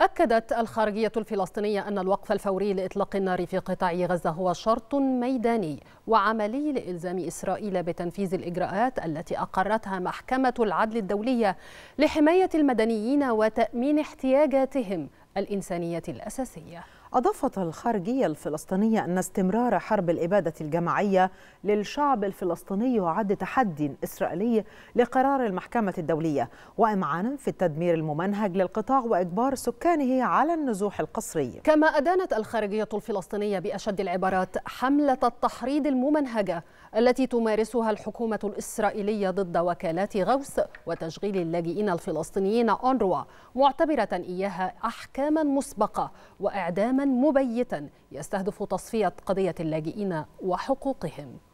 أكدت الخارجية الفلسطينية أن الوقف الفوري لإطلاق النار في قطاع غزة هو شرط ميداني وعملي لإلزام إسرائيل بتنفيذ الإجراءات التي أقرتها محكمة العدل الدولية لحماية المدنيين وتأمين احتياجاتهم الإنسانية الأساسية أضافت الخارجية الفلسطينية أن استمرار حرب الإبادة الجماعية للشعب الفلسطيني يعد تحدي إسرائيلي لقرار المحكمة الدولية وإمعانا في التدمير الممنهج للقطاع وإجبار سكانه على النزوح القسري كما أدانت الخارجية الفلسطينية بأشد العبارات حملة التحريض الممنهجة التي تمارسها الحكومة الإسرائيلية ضد وكالات غوث وتشغيل اللاجئين الفلسطينيين أونروا معتبرة إياها أحكاما مسبقة وإعدام كلاما مبيتا يستهدف تصفيه قضيه اللاجئين وحقوقهم